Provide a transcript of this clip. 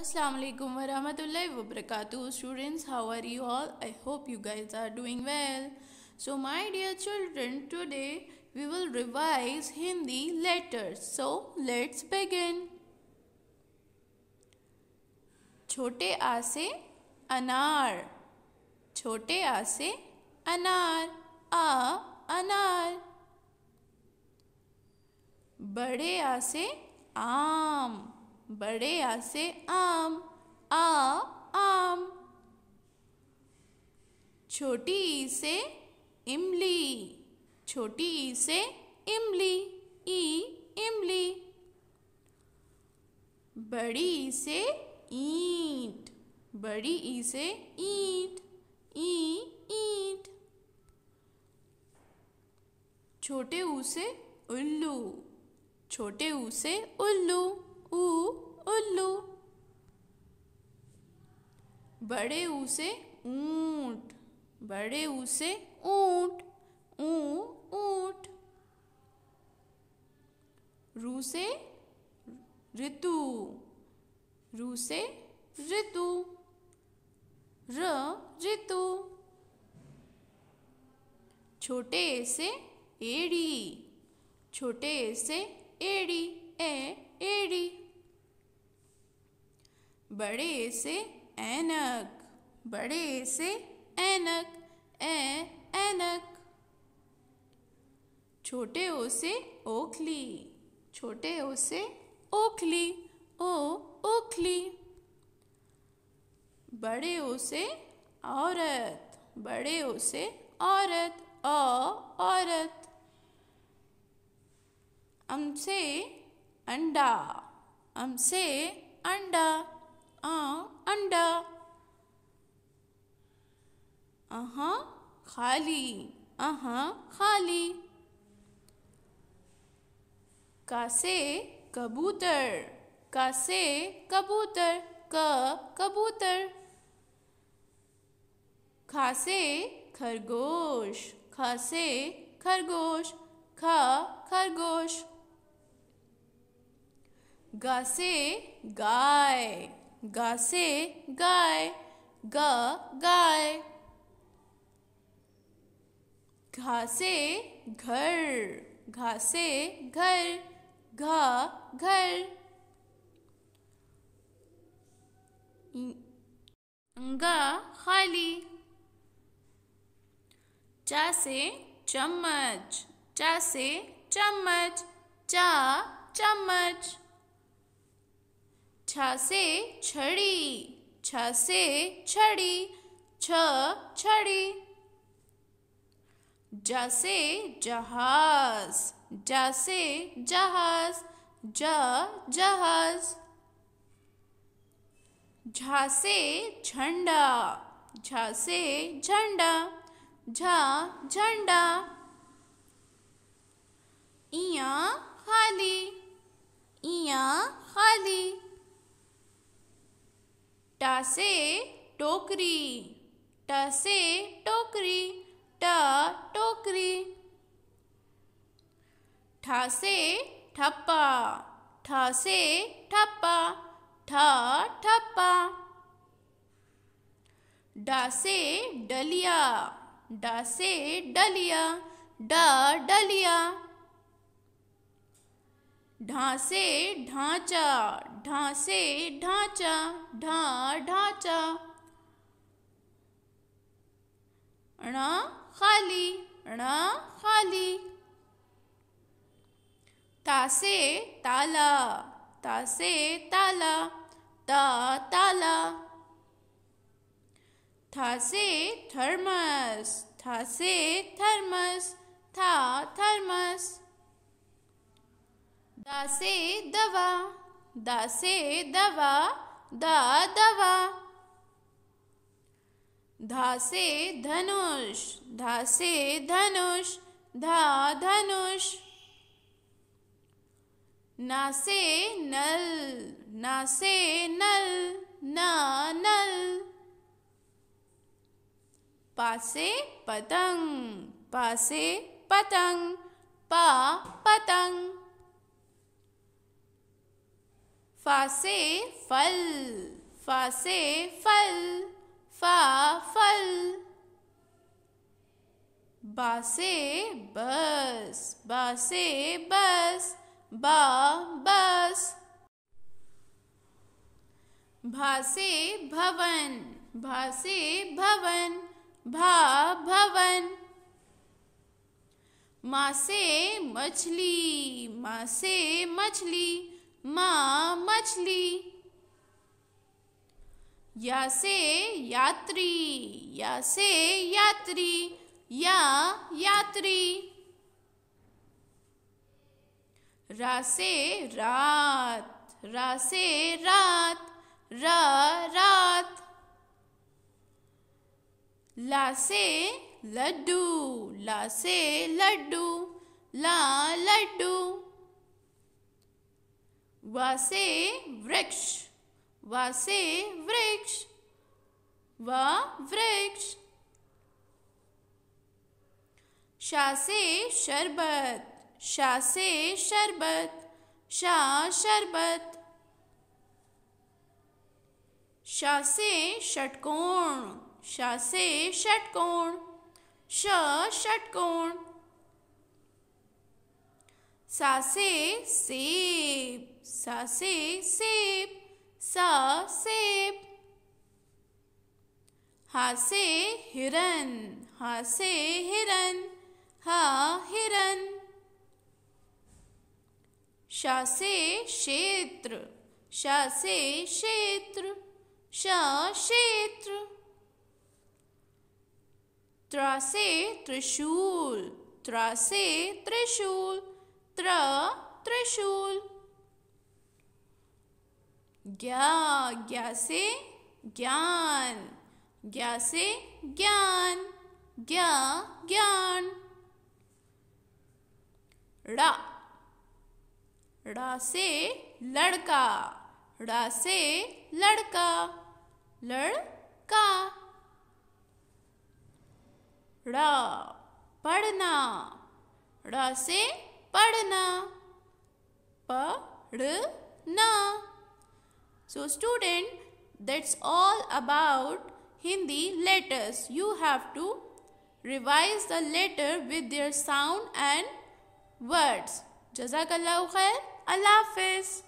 असलम वरहत लबरक students how are you all I hope you guys are doing well so my dear children today we will revise Hindi letters so let's begin छोटे आसे अनार छोटे आसे अनार आ अनार बड़े आसे आम बड़े आ से आम आ आम छोटी ई से इमली छोटी ई से इमली ई इमली बड़ी ई से ईंट बड़ी ई से ईंट ई ईंट छोटे ऊ से उल्लू छोटे ऊ से उल्लू बड़े ऊ से ऊंट बड़े ऊ से ऊंट ऊ ऊंट रू से ऋतु रू से ऋतु र ऋतु छोटे से एड़ी छोटे से एड़ी ए एड़ी बड़े से ऐनक बड़े से ऐनक ए ऐनक छोटे ओ से ओखली छोटे ओ से ओखली ओ ओखली बड़े ओ से औरत बड़े ओ से औरत अ औरत हमसे अंडा हमसे अंडा आ अंडा अहा खाली अहा खाली कासे कबूतर कासे कबूतर क कबूतर खासे खरगोश खासे खरगोश खा खरगोश गासे गाय गा से गाय ग गाय घा से घर घा से घर घा घर गा खाली चा से चम्मच चा से चम्मच चा चम्मच छ से छड़ी छ से छड़ी छ छड़ी ज से जहाज ज से जहाज ज जहाज झा से झंडा झा से झंडा झा झंडा ट से टोकरी ट से टोकरी ट टोकरी ठ से ठप्पा ठ से ठप्पा ठ ठप्पा ड से डलिया ड से डलिया ड डलिया ढांसे ढांचा ढांसे ढांचा ढा ढांचा अणा खाली अणा खाली तासे ताला तासे ताला ता ताला थासे थर्मस थासे थर्मस था थर्मस दासे दवा दासे दवा दा दवा धासे धनुष धासे धनुष धा धनुष नासे नल नासे नल ना नल पासे पतंग पासे पतंग पा पतंग फासे फल फासे फल फा फल बासे बस बासे बस बा बस भासे भवन भासे भवन भा भवन मासे मछली मासे मछली माँ मछली या से यात्री या से यात्री या यात्री रा से रात रा से रात रा रात ला से लड्डू ला से लड्डू ला लड्डू वसे वृक्ष वसे वृक्ष व वृक्ष शासे शरबत शासे शरबत शा शरबत शासे षटकोण शासे षटकोण श षटकोण सा से सेब सा से सेब सा सेब हा से हिरन हा से हिरन हा हिरन शा से क्षेत्र शा से क्षेत्र शा क्षेत्र त्रा से त्रिशूल त्रासे से त्रिशूल त्र त्रिशूल ज्ञा ज्ञा से ज्ञान ज्ञा से ज्ञान ज्ञा ज्ञान रा रा से लड़का रा से लड़का लड़का रा पढ़ना रा से पढ़ना पढ़ना so student that's all about Hindi letters you have to revise the letter with their sound and words जजाक खैर अल्लाह हाफिज़